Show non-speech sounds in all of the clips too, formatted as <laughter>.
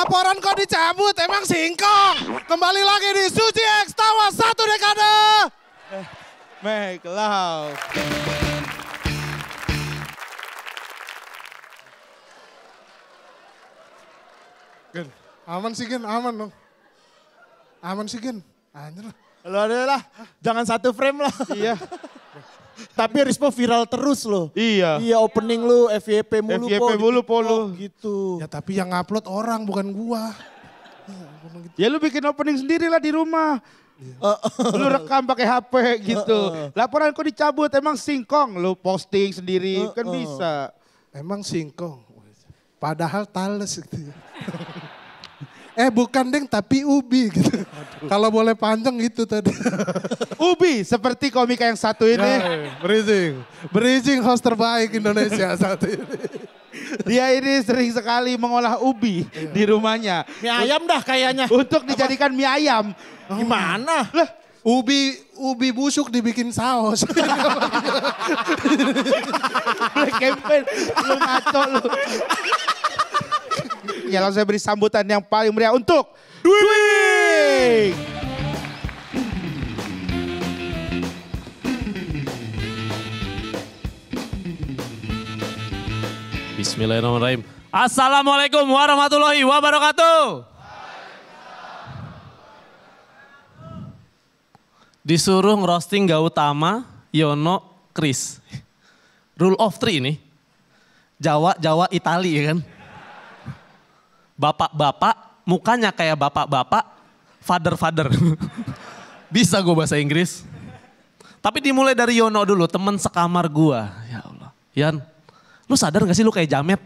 Laporan kok dicabut, emang singkong. Kembali lagi di Suci X Tawa satu dekade. Eh, Make love. Gen, aman sih Gen, aman dong. Aman sih Gen, anjir lah. Lu ada lah, jangan satu frame lah. Iya. Tapi Rispo viral terus loh. Iya. Iya opening lu, FYP mulu FYP po. Gitu. mulu po lu. Oh, gitu. Ya tapi yang upload orang bukan gua. Ya, ya lu bikin opening sendiri lah di rumah. Uh, lu rekam pakai HP gitu. Iya. Laporan kok dicabut emang singkong lu posting sendiri kan iya. bisa. Emang singkong. Padahal tales gitu. Ya. <laughs> eh bukan deng tapi ubi <laughs> gitu. Kalau boleh panjang gitu tadi. <laughs> ubi seperti komika yang satu ini. Ya, ya, ya. bridging. Bridging host terbaik Indonesia <laughs> saat ini. Dia ini sering sekali mengolah ubi iya. di rumahnya. Mie ayam dah kayaknya. Untuk dijadikan mie ayam. Oh. Gimana? Lah, ubi ubi busuk dibikin saus. Black campaign, lu ngaco lu lainnya. Langsung saya beri sambutan yang paling meriah untuk Dwi. Dwi. Bismillahirrahmanirrahim. Assalamualaikum warahmatullahi wabarakatuh. Disuruh ngerosting utama, Yono, Chris. Rule of three ini. Jawa, Jawa, Itali ya kan bapak-bapak, mukanya kayak bapak-bapak, father-father. <laughs> Bisa gue bahasa Inggris. Tapi dimulai dari Yono dulu, temen sekamar gue. Ya Allah. Yan, lu sadar gak sih lu kayak jamet?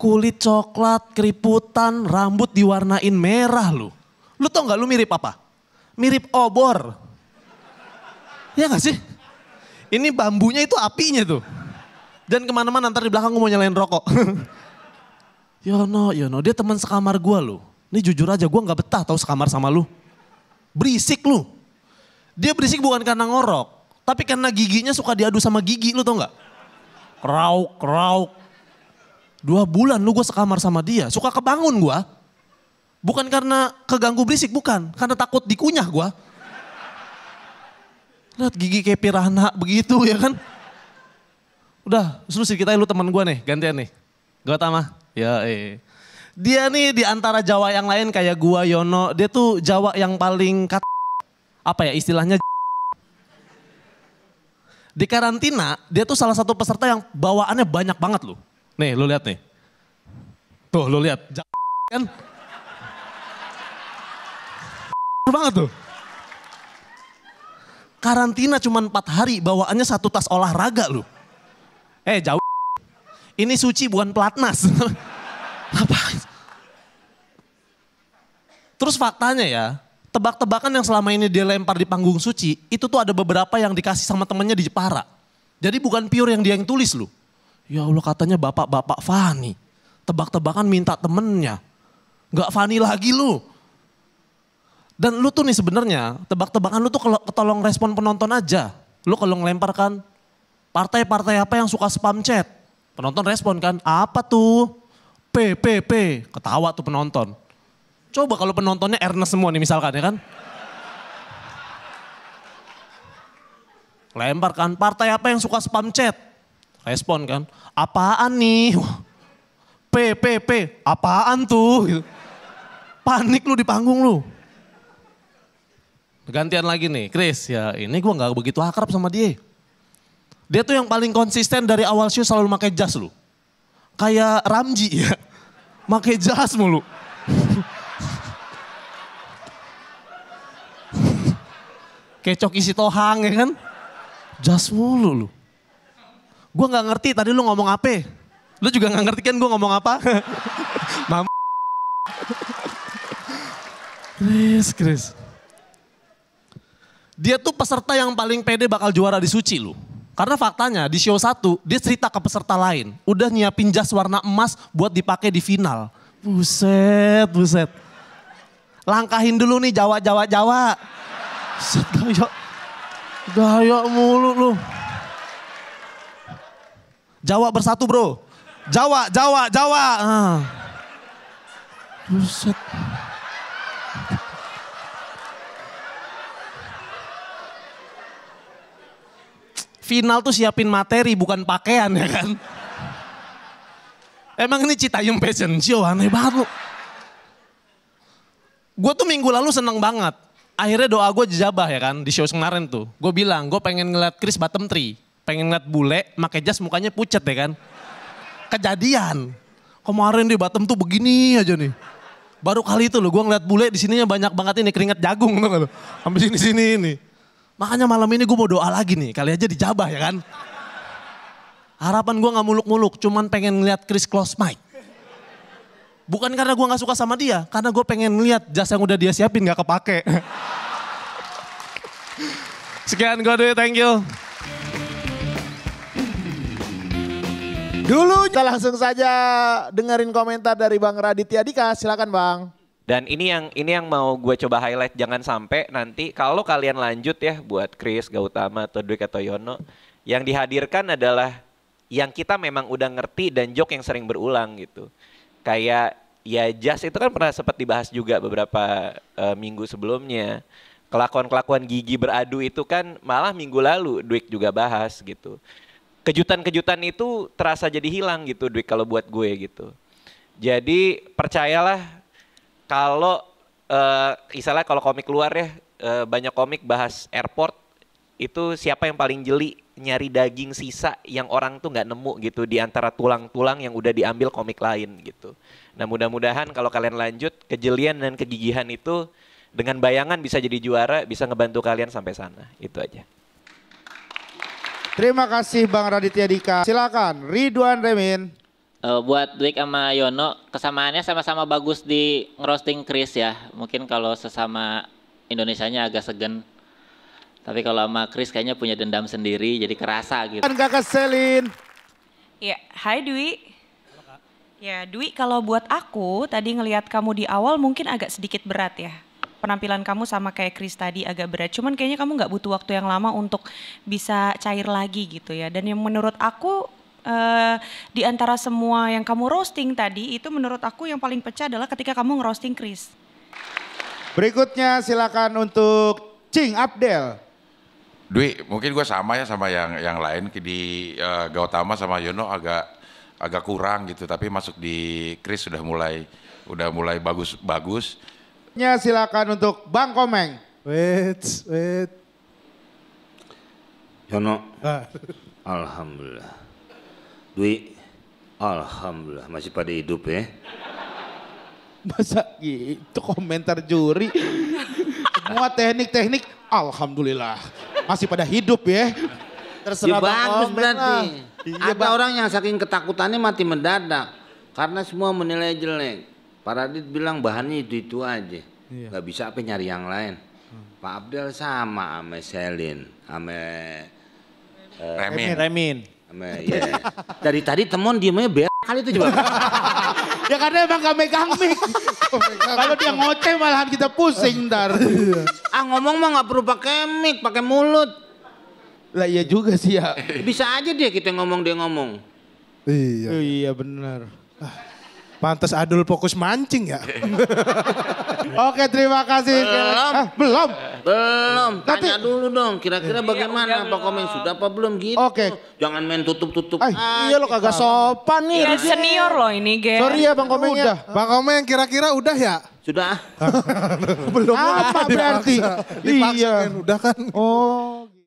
Kulit coklat, keriputan, rambut diwarnain merah lu. Lu tau gak lu mirip apa? Mirip obor. Ya gak sih? Ini bambunya itu apinya tuh. Dan kemana-mana ntar di belakang gue mau nyalain rokok. Yono, <laughs> Yono, ya ya dia teman sekamar gue loh. Ini jujur aja gue gak betah tau sekamar sama lu. Berisik lu. Dia berisik bukan karena ngorok. Tapi karena giginya suka diadu sama gigi lu tau gak? Krauk, krauk. Dua bulan lu gue sekamar sama dia. Suka kebangun gue. Bukan karena keganggu berisik, bukan. Karena takut dikunyah gue. Lihat gigi kayak pirana begitu ya kan. Udah, suruh ceritain lu teman gue nih, gantian nih. tama Ya, eh. Dia nih di antara Jawa yang lain kayak gua Yono, dia tuh Jawa yang paling kat apa ya istilahnya di karantina dia tuh salah satu peserta yang bawaannya banyak banget loh. Nih lu lihat nih. Tuh lu lihat kan banget tuh. Karantina cuma 4 hari bawaannya satu tas olahraga loh. Eh jauh. Ini suci bukan pelatnas. <laughs> Apa? Terus faktanya ya, tebak-tebakan yang selama ini dia lempar di panggung suci, itu tuh ada beberapa yang dikasih sama temennya di Jepara. Jadi bukan pure yang dia yang tulis loh. Ya Allah katanya bapak-bapak Fani. Tebak-tebakan minta temennya. Gak Fani lagi lu. Dan lu tuh nih sebenarnya tebak-tebakan lu tuh kalau ketolong respon penonton aja. Lu kalau ngelemparkan Partai-partai apa yang suka spam chat? Penonton respon kan, apa tuh? PPP, ketawa tuh penonton. Coba kalau penontonnya Ernest semua nih misalkan ya kan. Lempar kan, partai apa yang suka spam chat? Respon kan, apaan nih? PPP, apaan tuh? Gitu. Panik lu di panggung lu. Gantian lagi nih, Chris ya ini gue gak begitu akrab sama dia. Dia tuh yang paling konsisten dari awal show selalu pakai jas lu. Kayak Ramji ya. Pakai jas mulu. Kecok isi tohang ya kan. Jas mulu lu. Gue gak ngerti tadi lu ngomong apa. Lu juga gak ngerti kan gue ngomong apa. <laughs> Mam. Chris, Chris. Dia tuh peserta yang paling pede bakal juara di suci lu. Karena faktanya di show satu dia cerita ke peserta lain, udah nyiapin jas warna emas buat dipakai di final. Buset, buset. Langkahin dulu nih Jawa, Jawa, Jawa. Buset, gaya, gaya mulu lu. Jawa bersatu bro. Jawa, Jawa, Jawa. Ah. Buset. final tuh siapin materi bukan pakaian ya kan. Emang ini Citayam Fashion Show aneh banget lu. Gue tuh minggu lalu seneng banget. Akhirnya doa gue jabah ya kan di show kemarin tuh. Gue bilang gue pengen ngeliat Chris bottom three. Pengen ngeliat bule, pakai jas mukanya pucet ya kan. Kejadian. Kemarin di bottom tuh begini aja nih. Baru kali itu loh gue ngeliat bule di sininya banyak banget ini keringat jagung tuh. Sampai sini-sini ini. -sini, ini. Makanya malam ini gue mau doa lagi nih, kali aja dijabah ya kan. Harapan gue gak muluk-muluk, cuman pengen ngeliat Chris Close mic. Bukan karena gue gak suka sama dia, karena gue pengen ngeliat jas yang udah dia siapin gak kepake. <laughs> Sekian gue dulu, thank you. Dulu kita langsung saja dengerin komentar dari Bang Raditya Dika, silakan Bang. Dan ini yang ini yang mau gue coba highlight jangan sampai nanti kalau kalian lanjut ya buat Chris Gautama atau Dwi atau Yono yang dihadirkan adalah yang kita memang udah ngerti dan joke yang sering berulang gitu. Kayak ya jazz itu kan pernah sempat dibahas juga beberapa uh, minggu sebelumnya. Kelakuan-kelakuan gigi beradu itu kan malah minggu lalu Dwik juga bahas gitu. Kejutan-kejutan itu terasa jadi hilang gitu Dwik kalau buat gue gitu. Jadi percayalah kalau uh, misalnya kalau komik luar ya uh, banyak komik bahas airport itu siapa yang paling jeli nyari daging sisa yang orang tuh nggak nemu gitu di antara tulang-tulang yang udah diambil komik lain gitu. Nah mudah-mudahan kalau kalian lanjut kejelian dan kegigihan itu dengan bayangan bisa jadi juara, bisa ngebantu kalian sampai sana. Itu aja. Terima kasih Bang Raditya Dika. Silakan Ridwan Remin. Uh, buat Dwik sama Yono kesamaannya sama-sama bagus di ngerosting Chris ya. Mungkin kalau sesama Indonesianya agak segan. Tapi kalau sama Chris kayaknya punya dendam sendiri jadi kerasa gitu. Kan kakak Selin. Ya, hai Dwi. Iya ya Dwi kalau buat aku tadi ngelihat kamu di awal mungkin agak sedikit berat ya. Penampilan kamu sama kayak Chris tadi agak berat. Cuman kayaknya kamu nggak butuh waktu yang lama untuk bisa cair lagi gitu ya. Dan yang menurut aku Eh, di antara semua yang kamu roasting tadi itu menurut aku yang paling pecah adalah ketika kamu ngerosting Chris. Berikutnya silakan untuk Cing Abdel. Dwi, mungkin gue sama ya sama yang yang lain di uh, Gautama sama Yono agak agak kurang gitu, tapi masuk di Chris sudah mulai udah mulai bagus bagus. Nya silakan untuk Bang Komeng. Wait, wait. Yono. Ah. Alhamdulillah. Dwi, alhamdulillah masih pada hidup ya. Masa gitu komentar juri. Semua teknik-teknik, alhamdulillah masih pada hidup ya. Terserah ya bagus berarti. Lah. Iya, Ada bang. orang yang saking ketakutannya mati mendadak karena semua menilai jelek. Pak Radit bilang bahannya itu-itu aja. Iya. Gak bisa apa nyari yang lain. Hmm. Pak Abdul sama sama Selin, sama eh, Remin. Remin. Remin. Ya. Dari tadi temen diemnya ber kali itu coba. <laughs> ya karena emang gak megang mic. Kalau dia ngoceh malahan kita pusing ntar. <laughs> ah ngomong mah nggak perlu pakai mic, pakai mulut. Lah iya juga sih ya. Bisa aja dia kita ngomong dia ngomong. Iya. Iya benar. Ah. Pantas Adul fokus mancing ya. <laughs> Oke terima kasih. Belum. Ah, belum. Belum. Tanya Tanya dulu dong. Kira-kira iya, bagaimana? Apa komen sudah apa belum gitu? Oke. Okay. Jangan main tutup-tutup. Ah, iya lo kagak sopan nih. Ya, senior lo ini, Gen. Sorry ya Bang Komeng ya. udah. Ya. Bang Komeng kira-kira udah ya? Sudah. <laughs> belum apa berarti? Dipaksa. Iya. Udah kan. Oh.